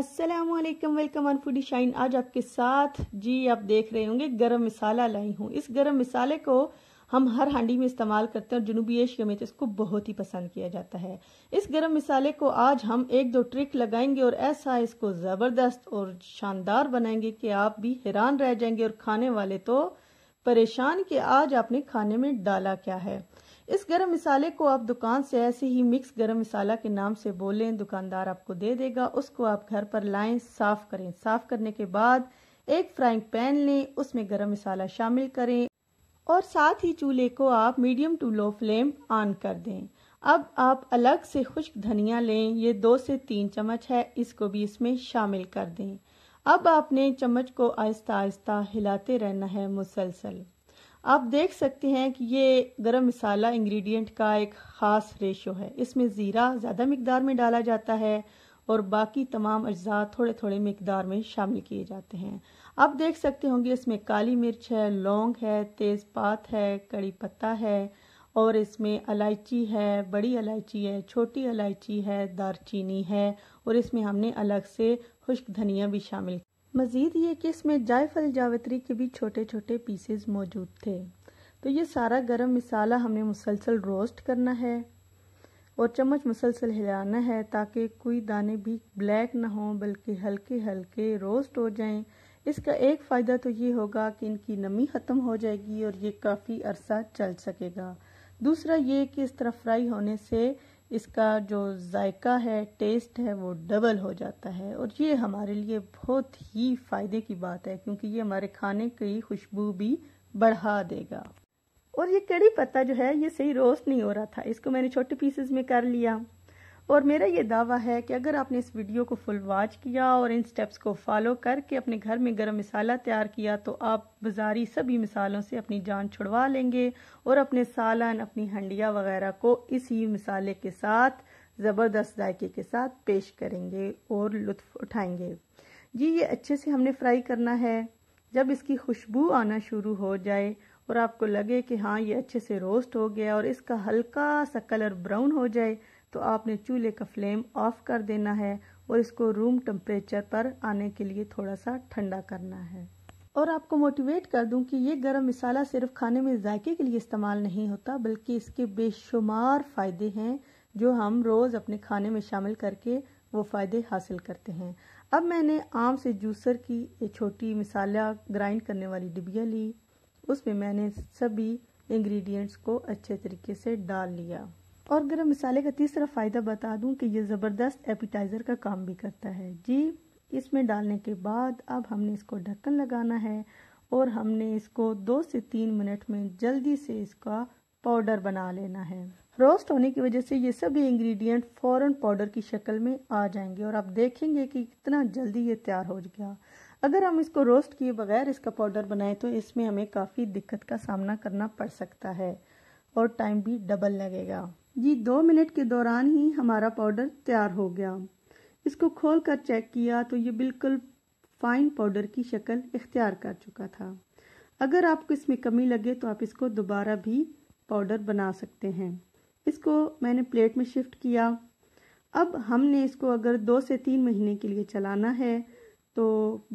अस्सलाम वालेकुम welcome on foodie shine आज आपके साथ जी आप देख रहे होंगे गरम मिसाला लाई हूँ इस गरम मिसाले को हम हर हांडी में इस्तेमाल करते हैं और जनूबी एशिया में तो इसको बहुत ही पसंद किया जाता है इस गरम मिसाले को आज हम एक दो ट्रिक लगाएंगे और ऐसा इसको ज़बरदस्त और शानदार बनाएंगे कि आप भी हैरान रह जाएंगे और खाने वाले तो परेशान कि आज आपने खाने में डाला क्या है इस गरम मसाले को आप दुकान से ऐसे ही मिक्स गरम मसाला के नाम से बोलें दुकानदार आपको दे देगा उसको आप घर पर लाएं साफ़ करें साफ़ करने के बाद एक फ्राइंग पैन लें उसमें गरम मसाला शामिल करें और साथ ही चूल्हे को आप medium to low flame on कर दें अब आप अलग से खुश्क धनिया लें ये दो से तीन चम्मच है इसको भी इसमें शामिल कर दें अब आपने चम्मच को आहिस्ता आहिस्ता हिलाते रहना है मुसलसल आप देख सकते हैं कि ये गरम मसाला इंग्रेडिएंट का एक ख़ास रेशो है इसमें ज़ीरा ज़्यादा मकदार में डाला जाता है और बाकी तमाम अज्जा थोड़े थोड़े मकदार में शामिल किए जाते हैं आप देख सकते होंगे इसमें काली मिर्च है लौंग है तेज़पात है कड़ी पत्ता है और इसमें इलायची है बड़ी इलायची है छोटी इलायची है दारचीनी है और इसमें हमने अलग से खुश्क धनिया भी शामिल मज़ीद ये कि इसमें जायफल जावित्री के भी छोटे छोटे पीसेस मौजूद थे तो ये सारा गरम मसाला हमने मुसलसल रोस्ट करना है और चम्मच मुसलसल हिलाना है ताकि कोई दाने भी ब्लैक ना हों बल्कि हल्के हल्के रोस्ट हो जाएं इसका एक फ़ायदा तो ये होगा कि इनकी नमी ख़त्म हो जाएगी और ये काफ़ी अरसा चल सकेगा दूसरा ये कि इस तरह फ्राई होने से इसका जो जायका है टेस्ट है वो डबल हो जाता है और ये हमारे लिए बहुत ही फ़ायदे की बात है क्योंकि ये हमारे खाने की खुशबू भी बढ़ा देगा और ये कड़ी पत्ता जो है ये सही रोस्ट नहीं हो रहा था इसको मैंने छोटे पीसेस में कर लिया और मेरा ये दावा है कि अगर आपने इस वीडियो को फुल वॉच किया और इन स्टेप्स को फॉलो करके अपने घर में गर्म मिसाला तैयार किया तो आप बाजारी सभी मिसालों से अपनी जान छुड़वा लेंगे और अपने सालन अपनी हंडिया वगैरह को इसी मिसाले के साथ ज़बरदस्त जायके के साथ पेश करेंगे और लुत्फ उठाएंगे जी ये अच्छे से हमने फ्राई करना है जब इसकी खुशबू आना शुरू हो जाए और आपको लगे कि हाँ ये अच्छे से रोस्ट हो गया और इसका हल्का सा कलर ब्राउन हो जाए तो आपने चूल्हे का फ्लेम ऑफ कर देना है और इसको रूम टेम्परेचर पर आने के लिए थोड़ा सा ठंडा करना है और आपको मोटिवेट कर दूं कि ये गरम मसाला सिर्फ खाने में जायके के लिए इस्तेमाल नहीं होता बल्कि इसके बेशुमार फ़ायदे हैं जो हम रोज़ अपने खाने में शामिल करके वो फ़ायदे हासिल करते हैं अब मैंने आम से जूसर की एक छोटी मिसाला ग्राइंड करने वाली डिबिया ली उसमें मैंने सभी इंग्रेडिएंट्स को अच्छे तरीके से डाल लिया और गर्म मसाले का तीसरा फ़ायदा बता दूं कि ये ज़बरदस्त एपिटाइज़र का काम भी करता है जी इसमें डालने के बाद अब हमने इसको ढक्कन लगाना है और हमने इसको दो से तीन मिनट में जल्दी से इसका पाउडर बना लेना है रोस्ट होने की वजह से ये सभी इंग्रेडिएंट फौरन पाउडर की शक्ल में आ जाएंगे और आप देखेंगे कि कितना जल्दी ये तैयार हो गया अगर हम इसको रोस्ट किए बगैर इसका पाउडर बनाएं तो इसमें हमें काफ़ी दिक्कत का सामना करना पड़ सकता है और टाइम भी डबल लगेगा जी दो मिनट के दौरान ही हमारा पाउडर तैयार हो गया इसको खोल कर चेक किया तो ये बिल्कुल फाइन पाउडर की शक्ल इख्तियार कर चुका था अगर आपको इसमें कमी लगे तो आप इसको दोबारा भी पाउडर बना सकते हैं इसको मैंने प्लेट में शिफ्ट किया अब हमने इसको अगर दो से तीन महीने के लिए चलाना है तो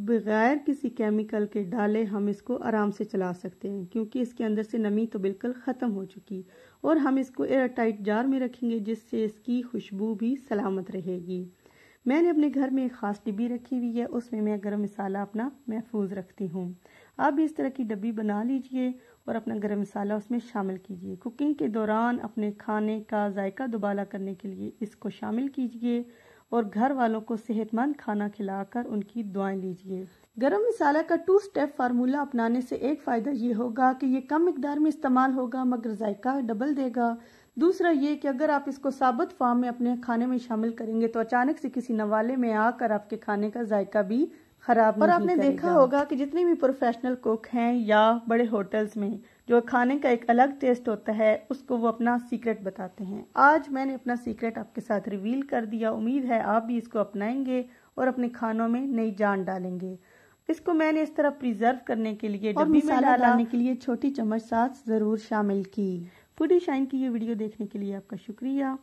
बग़ैर किसी केमिकल के डाले हम इसको आराम से चला सकते हैं क्योंकि इसके अंदर से नमी तो बिल्कुल ख़त्म हो चुकी और हम इसको एयर टाइट जार में रखेंगे जिससे इसकी खुशबू भी सलामत रहेगी मैंने अपने घर में एक ख़ास डिब्बी रखी हुई है उसमें मैं गर्म मसाला अपना महफूज रखती हूँ आप भी इस तरह की डब्बी बना लीजिए और अपना गर्म मसाला उसमें शामिल कीजिए कुकिंग के दौरान अपने खाने का जायका दुबाला करने के लिए इसको शामिल कीजिए और घर वालों को सेहतमंद खाना खिलाकर उनकी दुआएं लीजिए गरम मसाला का टू स्टेप फार्मूला अपनाने से एक फ़ायदा ये होगा कि ये कम मकदार में इस्तेमाल होगा मगर जायका डबल देगा दूसरा ये कि अगर आप इसको साबुत फार्म में अपने खाने में शामिल करेंगे तो अचानक से किसी नवाले में आकर आपके खाने का जायका भी खराब और आपने देखा होगा कि जितने भी प्रोफेशनल कुक हैं या बड़े होटल्स में जो खाने का एक अलग टेस्ट होता है उसको वो अपना सीक्रेट बताते हैं आज मैंने अपना सीक्रेट आपके साथ रिवील कर दिया उम्मीद है आप भी इसको अपनाएंगे और अपने खानों में नई जान डालेंगे इसको मैंने इस तरह प्रिजर्व करने के लिए और मसाला डालने के लिए छोटी चम्मच सास ज़रूर शामिल की फूडी शाइन की ये वीडियो देखने के लिए आपका शुक्रिया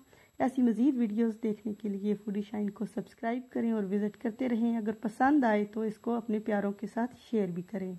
ऐसी मज़ीद वीडियोस देखने के लिए फूडी शाइन को सब्सक्राइब करें और विज़िट करते रहें अगर पसंद आए तो इसको अपने प्यारों के साथ शेयर भी करें